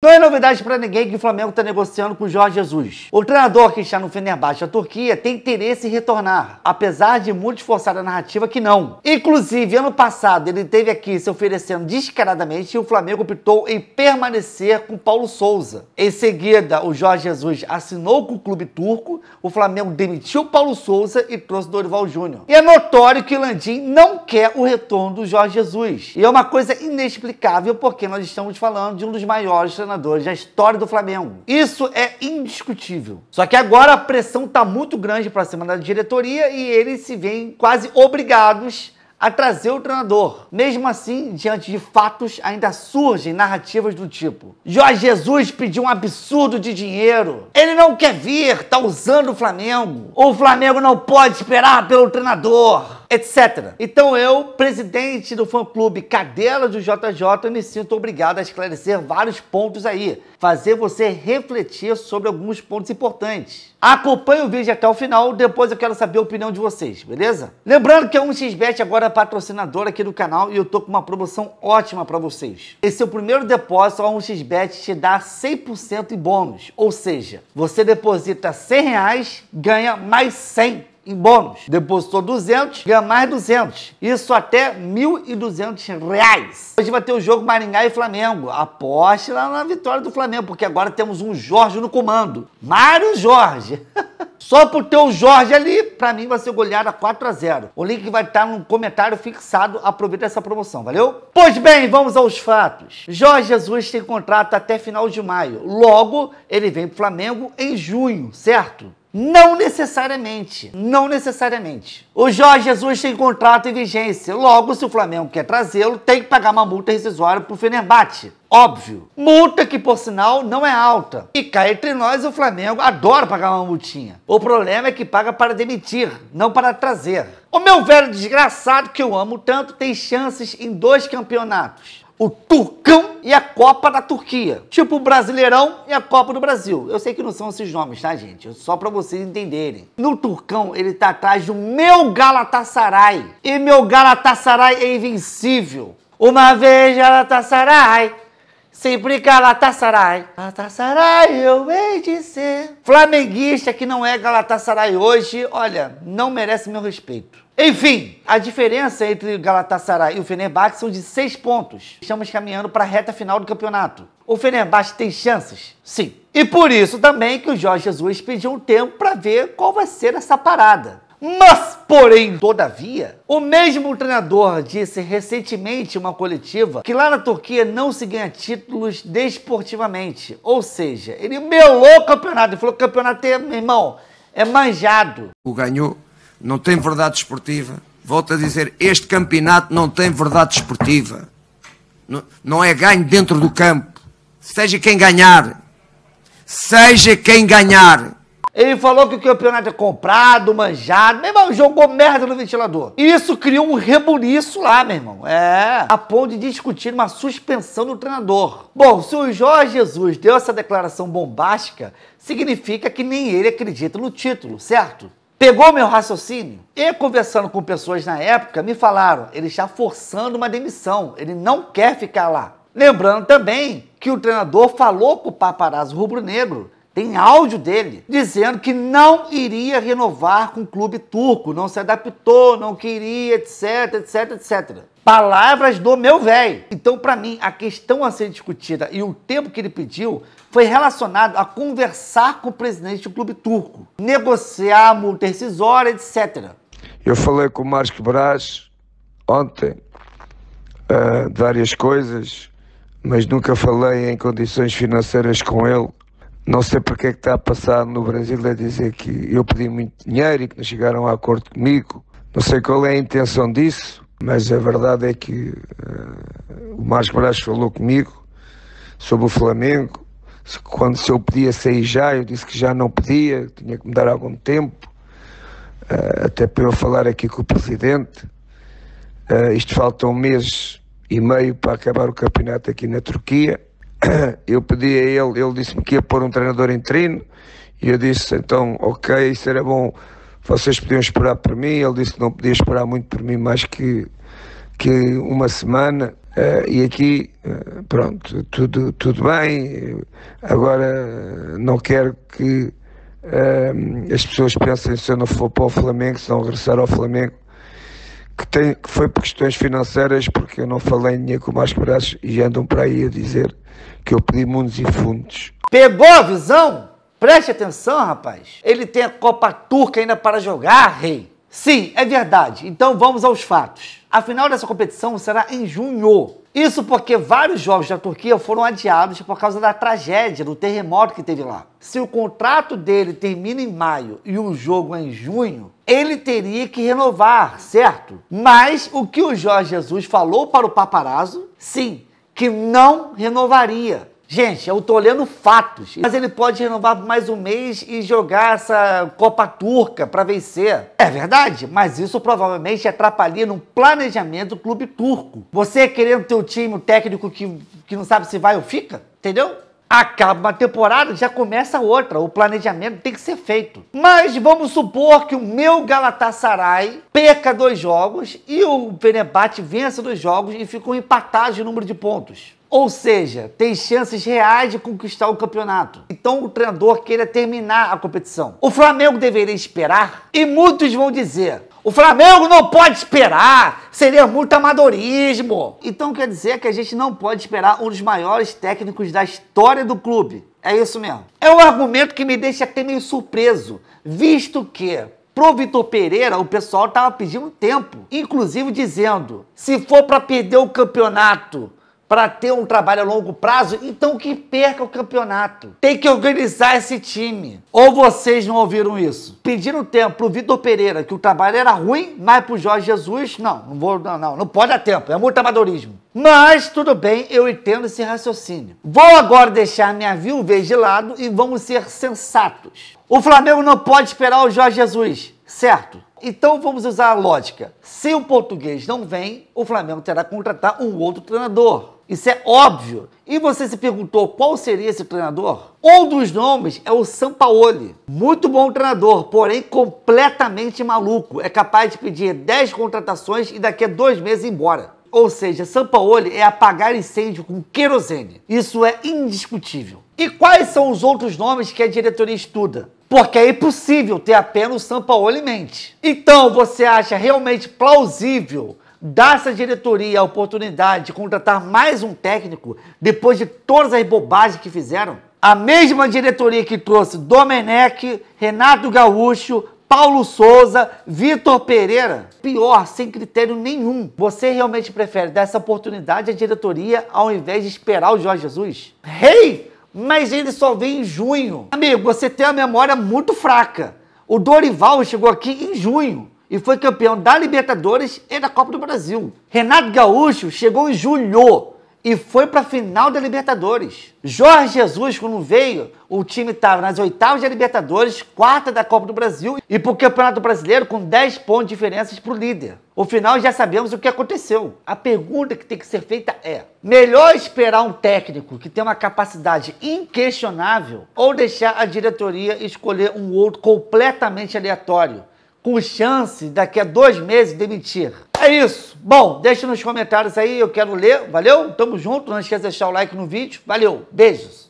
Bueno. novidade para ninguém que o Flamengo está negociando com o Jorge Jesus. O treinador que está no Fenerbahçe, a Turquia, tem interesse em retornar, apesar de muito esforçar a narrativa que não. Inclusive, ano passado ele teve aqui se oferecendo descaradamente e o Flamengo optou em permanecer com Paulo Souza. Em seguida, o Jorge Jesus assinou com o clube turco, o Flamengo demitiu Paulo Souza e trouxe Dorival Júnior. E é notório que o Landim não quer o retorno do Jorge Jesus. E é uma coisa inexplicável porque nós estamos falando de um dos maiores treinadores na história do Flamengo. Isso é indiscutível. Só que agora a pressão está muito grande para cima da diretoria e eles se veem quase obrigados a trazer o treinador. Mesmo assim, diante de fatos, ainda surgem narrativas do tipo: Jorge Jesus pediu um absurdo de dinheiro. Ele não quer vir, tá usando o Flamengo. Ou o Flamengo não pode esperar pelo treinador etc. Então eu, presidente do fã-clube Cadela do JJ, me sinto obrigado a esclarecer vários pontos aí, fazer você refletir sobre alguns pontos importantes. Acompanhe o vídeo até o final, depois eu quero saber a opinião de vocês, beleza? Lembrando que a 1xBet agora é patrocinadora aqui do canal e eu tô com uma promoção ótima para vocês. Esse é o primeiro depósito, a 1xBet te dá 100% em bônus, ou seja, você deposita 100 reais, ganha mais 100 em bônus. Depositou 200, ganha mais 200. Isso até 1.200 reais. Hoje vai ter o jogo Maringá e Flamengo. Aposte lá na vitória do Flamengo, porque agora temos um Jorge no comando. Mário Jorge. Só pro o Jorge ali, pra mim vai ser goleada 4 a 0 O link vai estar no comentário fixado. Aproveita essa promoção, valeu? Pois bem, vamos aos fatos. Jorge Jesus tem contrato até final de maio. Logo, ele vem pro Flamengo em junho, certo? Não necessariamente. Não necessariamente. O Jorge Jesus tem contrato em vigência. Logo, se o Flamengo quer trazê-lo, tem que pagar uma multa rescisória para o Fenerbahçe. Óbvio. Multa que, por sinal, não é alta. E cá entre nós, o Flamengo adora pagar uma multinha. O problema é que paga para demitir, não para trazer. O meu velho desgraçado que eu amo tanto tem chances em dois campeonatos. O Turcão e a Copa da Turquia. Tipo o Brasileirão e a Copa do Brasil. Eu sei que não são esses nomes, tá, gente? Só para vocês entenderem. No Turcão, ele tá atrás do meu Galatasaray. E meu Galatasaray é invencível. Uma vez Galatasaray Sempre Galatasaray. Galatasaray, eu hei de ser. Flamenguista que não é Galatasaray hoje, olha, não merece meu respeito. Enfim, a diferença entre o Galatasaray e o Fenerbahçe são de seis pontos. Estamos caminhando para a reta final do campeonato. O Fenerbahçe tem chances? Sim. E por isso também que o Jorge Jesus pediu um tempo para ver qual vai ser essa parada. Mas, porém, todavia, o mesmo treinador disse recentemente em uma coletiva que lá na Turquia não se ganha títulos desportivamente. Ou seja, ele melou o campeonato. Ele falou que o campeonato é, meu irmão, é manjado. O ganhou, não tem verdade esportiva. Volto a dizer, este campeonato não tem verdade esportiva. Não, não é ganho dentro do campo. Seja quem ganhar, seja quem ganhar, ele falou que o campeonato é comprado, manjado. Meu irmão, jogou merda no ventilador. E isso criou um rebuliço lá, meu irmão. É. A ponto de discutir uma suspensão do treinador. Bom, se o Jorge Jesus deu essa declaração bombástica, significa que nem ele acredita no título, certo? Pegou meu raciocínio? E conversando com pessoas na época, me falaram, ele está forçando uma demissão, ele não quer ficar lá. Lembrando também que o treinador falou com o paparazzo rubro-negro tem áudio dele dizendo que não iria renovar com o clube turco, não se adaptou, não queria, etc, etc, etc. Palavras do meu velho. Então, para mim, a questão a ser discutida e o tempo que ele pediu foi relacionado a conversar com o presidente do clube turco, negociar a multa rescisória, etc. Eu falei com o Marcos Braz ontem uh, de várias coisas, mas nunca falei em condições financeiras com ele não sei porque é que está a passar no Brasil a dizer que eu pedi muito dinheiro e que não chegaram a acordo comigo. Não sei qual é a intenção disso, mas a verdade é que uh, o Marcos Braz falou comigo sobre o Flamengo. Quando se eu podia sair já, eu disse que já não podia, tinha que me dar algum tempo, uh, até para eu falar aqui com o Presidente. Uh, isto falta um mês e meio para acabar o campeonato aqui na Turquia. eu pedi a ele, ele disse-me que ia pôr um treinador em treino e eu disse, então, ok, isso era bom, vocês podiam esperar por mim, ele disse que não podia esperar muito por mim, mais que, que uma semana, uh, e aqui, uh, pronto, tudo, tudo bem, agora não quero que uh, as pessoas pensem se eu não for para o Flamengo, se não regressar ao Flamengo, que, tem, que foi por questões financeiras, porque eu não falei nem com mais braços e andam para aí a dizer que eu pedi mundos e fundos. Pegou a visão? Preste atenção, rapaz. Ele tem a Copa Turca ainda para jogar, rei. Sim, é verdade. Então vamos aos fatos. A final dessa competição será em junho. Isso porque vários jogos da Turquia foram adiados por causa da tragédia, do terremoto que teve lá. Se o contrato dele termina em maio e o jogo é em junho, ele teria que renovar, certo? Mas o que o Jorge Jesus falou para o paparazzo, sim, que não renovaria. Gente, eu tô olhando fatos. Mas ele pode renovar por mais um mês e jogar essa Copa Turca para vencer. É verdade, mas isso provavelmente atrapalha no planejamento do clube turco. Você querendo ter um time, o um técnico que, que não sabe se vai ou fica, entendeu? Acaba uma temporada, já começa outra. O planejamento tem que ser feito. Mas vamos supor que o meu Galatasaray perca dois jogos e o Fenerbahçe vença dois jogos e ficou empatado de número de pontos. Ou seja, tem chances reais de conquistar o campeonato. Então o treinador queira terminar a competição. O Flamengo deveria esperar e muitos vão dizer: o Flamengo não pode esperar. Seria muito amadorismo. Então quer dizer que a gente não pode esperar um dos maiores técnicos da história do clube. É isso mesmo. É um argumento que me deixa até meio surpreso, visto que pro Vitor Pereira o pessoal tava pedindo tempo, inclusive dizendo: se for para perder o campeonato para ter um trabalho a longo prazo, então que perca o campeonato. Tem que organizar esse time. Ou vocês não ouviram isso? Pediram tempo pro Vitor Pereira que o trabalho era ruim, mas pro Jorge Jesus, não, não vou, não, não, não pode dar tempo, é muito amadorismo. Mas tudo bem, eu entendo esse raciocínio. Vou agora deixar minha viuvez de lado e vamos ser sensatos. O Flamengo não pode esperar o Jorge Jesus, certo? Então vamos usar a lógica. Se o português não vem, o Flamengo terá que contratar um outro treinador. Isso é óbvio. E você se perguntou qual seria esse treinador? Um dos nomes é o Sampaoli. Muito bom treinador, porém completamente maluco. É capaz de pedir 10 contratações e daqui a dois meses ir embora. Ou seja, Sampaoli é apagar incêndio com querosene. Isso é indiscutível. E quais são os outros nomes que a diretoria estuda? Porque é impossível ter apenas o Sampaoli em mente. Então, você acha realmente plausível dá essa diretoria a oportunidade de contratar mais um técnico depois de todas as bobagens que fizeram? A mesma diretoria que trouxe Domenech, Renato Gaúcho, Paulo Souza, Vitor Pereira. Pior, sem critério nenhum. Você realmente prefere dar essa oportunidade à diretoria ao invés de esperar o Jorge Jesus? Rei! Hey, mas ele só vem em junho. Amigo, você tem a memória muito fraca. O Dorival chegou aqui em junho e foi campeão da Libertadores e da Copa do Brasil. Renato Gaúcho chegou em julho e foi para a final da Libertadores. Jorge Jesus, quando veio, o time estava nas oitavas da Libertadores, quarta da Copa do Brasil e para o Campeonato Brasileiro com 10 pontos de diferença para o líder. O final já sabemos o que aconteceu. A pergunta que tem que ser feita é: melhor esperar um técnico que tem uma capacidade inquestionável ou deixar a diretoria escolher um outro completamente aleatório? com chance daqui a dois meses de demitir. É isso. Bom, deixa nos comentários aí, eu quero ler. Valeu? Tamo junto. Não esqueça de deixar o like no vídeo. Valeu. Beijos.